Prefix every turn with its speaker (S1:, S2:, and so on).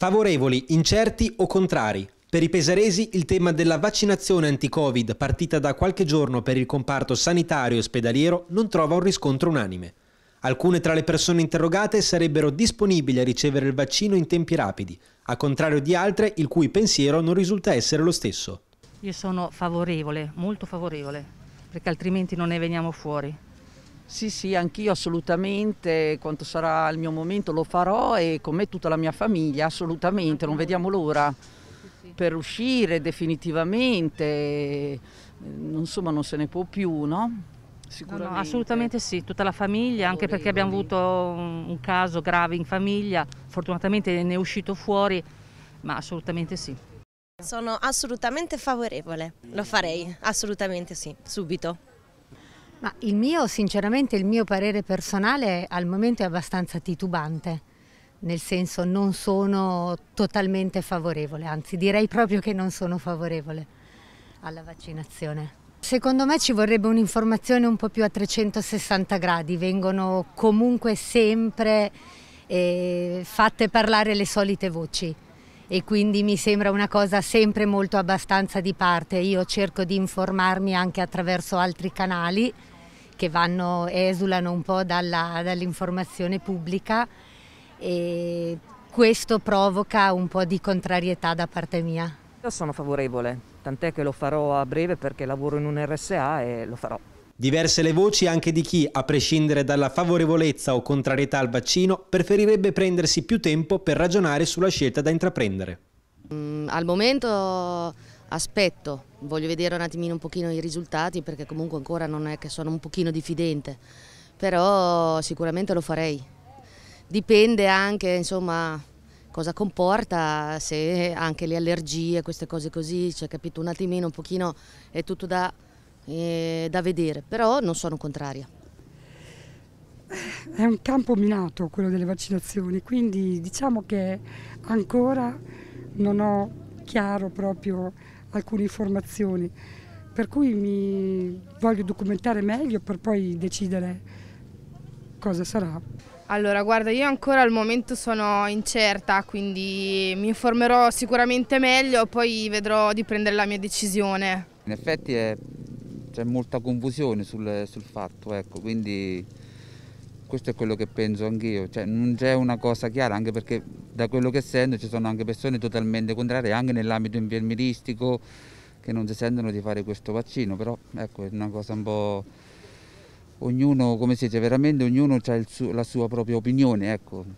S1: Favorevoli, incerti o contrari? Per i pesaresi il tema della vaccinazione anti-Covid partita da qualche giorno per il comparto sanitario e ospedaliero non trova un riscontro unanime. Alcune tra le persone interrogate sarebbero disponibili a ricevere il vaccino in tempi rapidi, a contrario di altre il cui pensiero non risulta essere lo stesso.
S2: Io sono favorevole, molto favorevole, perché altrimenti non ne veniamo fuori. Sì, sì, anch'io assolutamente, quanto sarà il mio momento lo farò e con me tutta la mia famiglia, assolutamente, non vediamo l'ora per uscire definitivamente, eh, insomma non se ne può più, no? Sicuramente. No, no, assolutamente sì, tutta la famiglia, anche perché abbiamo avuto un caso grave in famiglia, fortunatamente ne è uscito fuori, ma assolutamente sì.
S1: Sono assolutamente
S3: favorevole, lo farei, assolutamente sì, subito. Ma il mio, sinceramente, il mio parere personale al momento è abbastanza titubante, nel senso non sono totalmente favorevole, anzi direi proprio che non sono favorevole alla vaccinazione. Secondo me ci vorrebbe un'informazione un po' più a 360 gradi, vengono comunque sempre eh, fatte parlare le solite voci e quindi mi sembra una cosa sempre molto abbastanza di parte. Io cerco di informarmi anche attraverso altri canali che vanno, esulano un po' dall'informazione pubblica e questo provoca un po' di contrarietà da parte mia.
S2: Io sono favorevole, tant'è che lo farò a breve perché lavoro in un RSA e lo farò.
S1: Diverse le voci anche di chi, a prescindere dalla favorevolezza o contrarietà al vaccino, preferirebbe prendersi più tempo per ragionare sulla scelta da intraprendere.
S4: Mm, al momento aspetto, voglio vedere un attimino un pochino i risultati perché comunque ancora non è che sono un pochino diffidente, però sicuramente lo farei. Dipende anche insomma cosa comporta, se anche le allergie, queste cose così, cioè capito un attimino un pochino è tutto da, eh, da vedere, però non sono contraria.
S3: È un campo minato quello delle vaccinazioni, quindi diciamo che ancora non ho chiaro proprio alcune informazioni, per cui mi voglio documentare meglio per poi decidere
S5: cosa sarà.
S4: Allora, guarda, io ancora al momento sono incerta, quindi mi informerò sicuramente meglio, poi vedrò di prendere la mia decisione.
S5: In effetti c'è molta confusione sul, sul fatto, ecco, quindi questo è quello che penso anch'io, cioè, non c'è una cosa chiara, anche perché da quello che sento ci sono anche persone totalmente contrarie, anche nell'ambito infermieristico, che non si sentono di fare questo vaccino, però ecco, è una cosa un po'... Ognuno, come si dice, veramente ognuno ha su la sua propria opinione, ecco.